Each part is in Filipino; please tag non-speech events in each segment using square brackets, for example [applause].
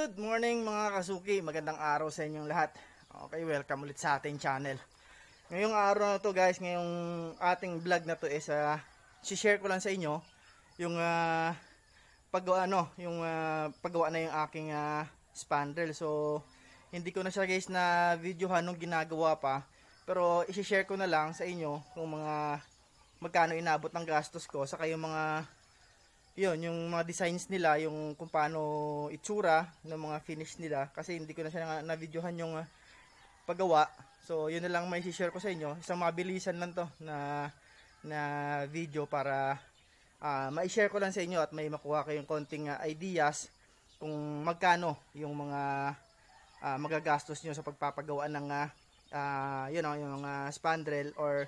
Good morning mga kasuki, magandang araw sa inyong lahat Okay, welcome ulit sa ating channel Ngayong araw na to guys, ngayong ating vlog na to is uh, ah, share ko lang sa inyo Yung uh, ah, paggawa, ano, yung, uh, paggawa na yung aking uh, spandrel So, hindi ko na siya guys na videohan nung ginagawa pa Pero isishare ko na lang sa inyo Kung mga magkano inabot ng gastos ko Saka yung mga yun, yung mga designs nila, yung kung paano itsura ng mga finish nila. Kasi hindi ko na siya na-videohan yung ah, paggawa. So, yun na lang may share ko sa inyo. Isang mabilisan lang to na, na video para uh, ma-share ko lang sa inyo at may makuha kayong konting ah, ideas kung magkano yung mga uh, magagastos nyo sa pagpapagawa ng uh, uh, yung uh, spandrel or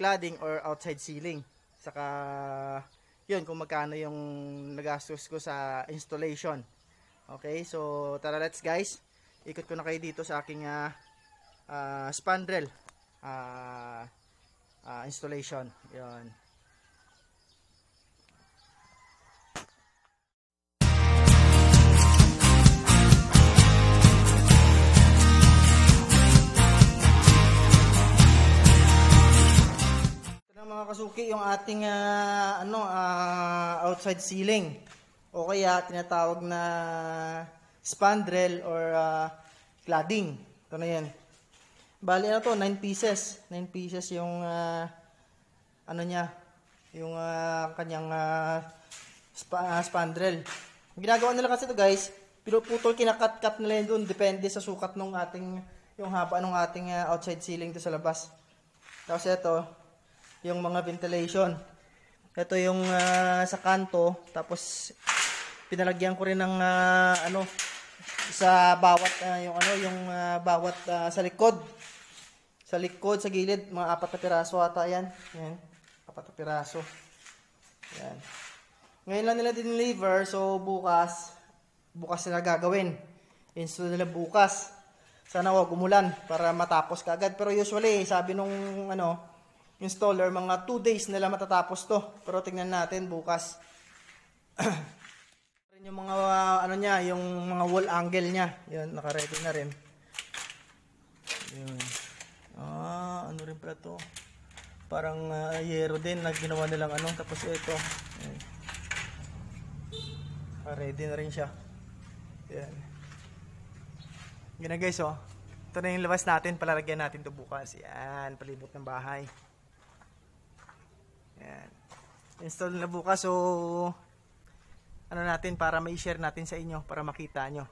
cladding or outside ceiling. Saka yun kung magkano yung nagastos ko sa installation. Okay, so tara let's guys. Ikot ko na kayo dito sa aking uh, uh, spandrel uh, uh, installation. Yun. mga kasuki yung ating uh, ano uh, outside ceiling o kaya tinatawag na spandrel or uh, cladding. Ito na yan. Bali ano to, 9 pieces. 9 pieces yung uh, ano niya, yung uh, kanyang uh, spa, uh, spandrel. Ginagawa nila kasi to, guys, pinuputol kinakat-cut nila yun doon depende sa sukat ng ating yung haba ng ating uh, outside ceiling to sa labas. Tapos ito, yung mga ventilation. Ito yung uh, sa kanto, tapos pinalagyan ko rin ng uh, ano sa bawat uh, yung ano yung uh, bawat uh, sa likod. Sa likod, sa gilid, mga apat na piraso ata yan. Yan, apat na piraso. Yan. Ngayon lang nila din dineliver, so bukas, bukas nila gagawin. Install nila bukas. Sana wag umulan para matapos kagad. Pero usually, sabi nung ano, installer, mga 2 days na lang matatapos to. Pero tingnan natin bukas. [clears throat] yung mga ano niya, yung mga wall angle niya. Yun, naka-ready na rin. Yun. Ah, ano rin pala to? Parang uh, yero din na ginawa ng ano. Tapos ito. Ah, Ready na rin siya. Yan. Yan guys, oh. Ito na yung labas natin. Palalagyan natin to bukas. Yan, palibot ng bahay. Ayan. Install na bukas. So, ano natin para may share natin sa inyo para makita nyo.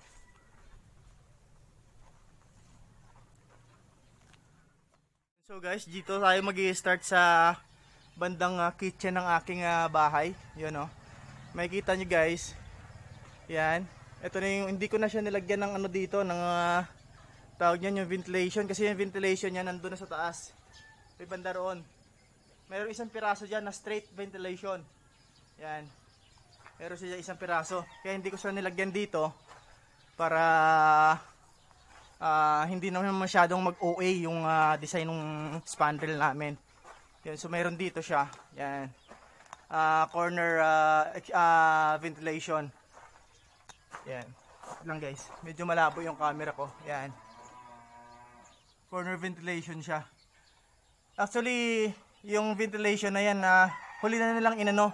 So guys, dito tayo mag start sa bandang uh, kitchen ng aking uh, bahay. Yun o. Oh. Makikita nyo guys. Yan. Ito na yung, hindi ko na siya nilagyan ng ano dito, ng uh, tawag niyan yung ventilation. Kasi yung ventilation niya nandun na sa taas. May banda roon. Meron isang piraso dyan na straight ventilation. Yan. Meron siya isang piraso. Kaya hindi ko siya nilagyan dito para uh, hindi naman masyadong mag-OA yung uh, design ng spandrel namin. Yan. So meron dito siya. Yan. Uh, corner uh, uh, ventilation. Yan. Lang guys. Medyo malabo yung camera ko. Yan. Corner ventilation siya. Actually, yung ventilation na yan na huli na nilang inano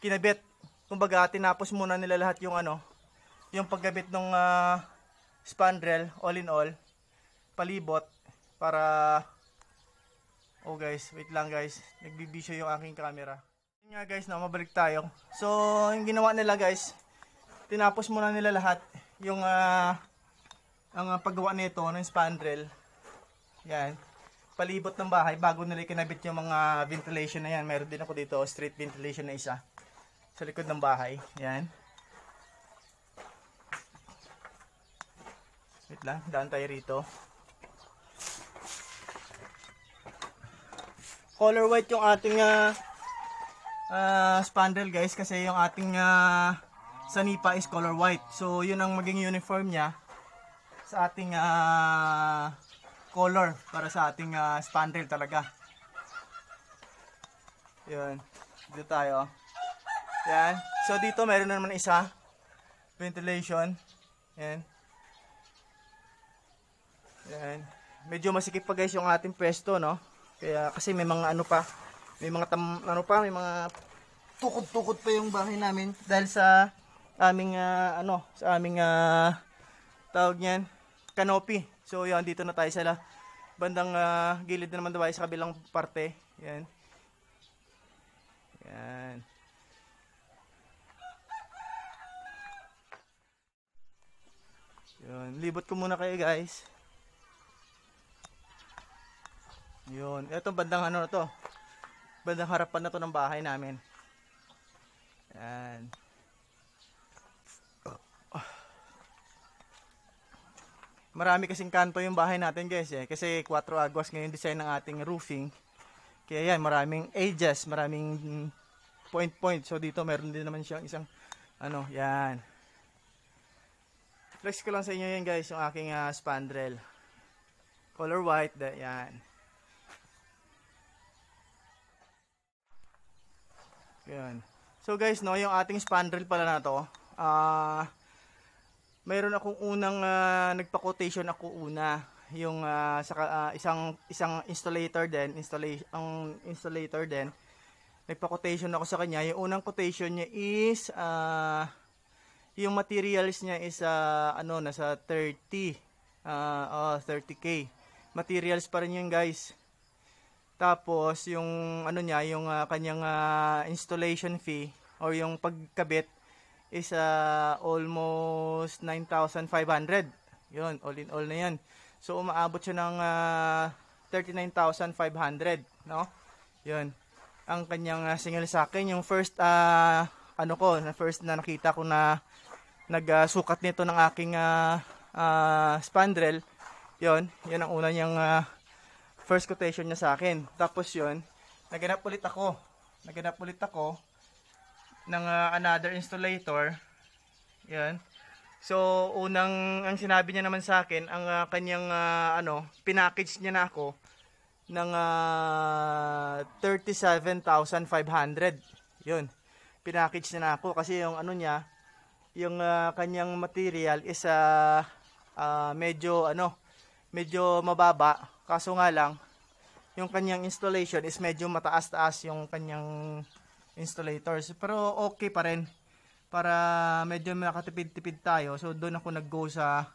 kinabit kumbaga tinapos muna nila lahat yung ano yung paggabit ng uh, ah, spandrel all in all palibot para oh guys wait lang guys nagbibisyo yung aking camera yun nga guys na mabalik tayo so yung ginawa nila guys tinapos muna nila lahat yung uh, ang uh, paggawa nito ng spandrel yan palibot ng bahay bago nila kinabit yung mga ventilation na yan. Meron din ako dito street ventilation na isa sa likod ng bahay. Yan. Wait lang, daan tayo rito. Color white yung ating uh, uh, spandrel guys kasi yung ating uh, sanipa is color white. So yun ang maging uniform niya sa ating uh, color para sa ating uh, spandrel talaga. Yun. Dito tayo. Yan. So dito meron naman isa. Ventilation. Yan. Yan. Medyo masikip pa guys yung ating pwesto no. Kaya kasi may mga ano pa, may mga tam, ano pa, may mga tukod-tukod pa yung bahay namin dahil sa aming uh, ano, sa aming uh, tawag niyan, canopy. So yan, dito na tayo sa bandang uh, gilid na naman tayo sa kabilang parte. Yan. Yan. Yun, libot ko muna kayo guys. Yun, eto bandang ano na to. Bandang harapan na to ng bahay namin. Yan. Marami kasing kanto yung bahay natin guys eh. Kasi 4 aguas ngayon design ng ating roofing. Kaya yan, maraming edges, maraming mm, point point. So dito meron din naman siyang isang ano, yan. Flex ko lang sa inyo yan guys, yung aking uh, spandrel. Color white, da, yan. Yan. So guys, no, yung ating spandrel pala na to, ah, uh, mayroon akong unang uh, nagpa-quotation ako una yung uh, sa uh, isang isang installer din, installation ang installer din. Nagpa-quotation ako sa kanya. Yung unang quotation niya is uh, yung materials niya is uh, ano nasa 30 uh, oh, 30k. Materials pa rin yun, guys. Tapos yung ano niya, yung uh, kanyang uh, installation fee or yung pagkabit is uh, almost 9,500. Yun, all in all na yan. So, umaabot siya ng uh, 39,500, no? Yun. Ang kanyang uh, single sa akin, yung first, uh, ano ko, na first na nakita ko na nagsukat uh, nito ng aking uh, uh, spandrel, yun, yun ang una niyang uh, first quotation niya sa akin. Tapos yun, naganap ulit ako. Naganap ulit ako ng uh, another installator. Yan. So, unang ang sinabi niya naman sa akin, ang uh, kanyang uh, ano, pinackage niya na ako ng uh, 37,500. 'Yun. Pinackage niya na ako kasi yung ano niya, yung uh, kanyang material is uh, uh, medyo ano, medyo mababa. Kaso nga lang, yung kanyang installation is medyo mataas-taas yung kanyang installators. Pero okay pa rin para medyo makatipid-tipid tayo. So doon ako nag-go sa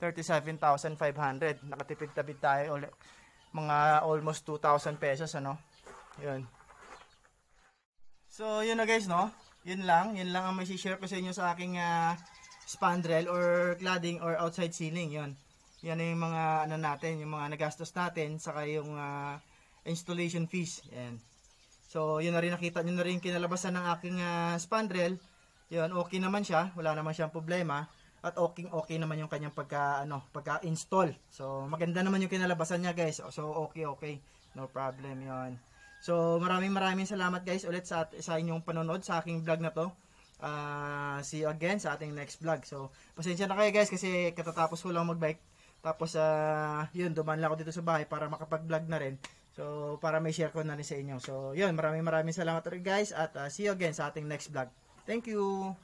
37,500. Nakatipid-tipid tayo Mga almost 2,000 pesos ano. Yun. So yun na guys no. Yun lang. Yun lang ang may share ko sa inyo sa aking uh, spandrel or cladding or outside ceiling. Yun. Yan yung mga ano natin, yung mga nagastos natin saka yung uh, installation fees. Yan. So, yun na rin nakita nyo na rin kinalabasan ng aking uh, spandrel. Yun, okay naman siya. Wala naman siyang problema. At okay, okay naman yung kanyang pagka, ano, pagka-install. So, maganda naman yung kinalabasan niya guys. So, okay, okay. No problem yun. So, maraming maraming salamat guys ulit sa, sa inyong panonood sa aking vlog na to. Uh, see you again sa ating next vlog. So, pasensya na kayo guys kasi katatapos ko lang mag-bike. Tapos, uh, yun, duman lang ako dito sa bahay para makapag-vlog na rin. So, para may share ko na rin sa inyo. So, yun, maraming maraming salamat guys at uh, see you again sa ating next vlog. Thank you!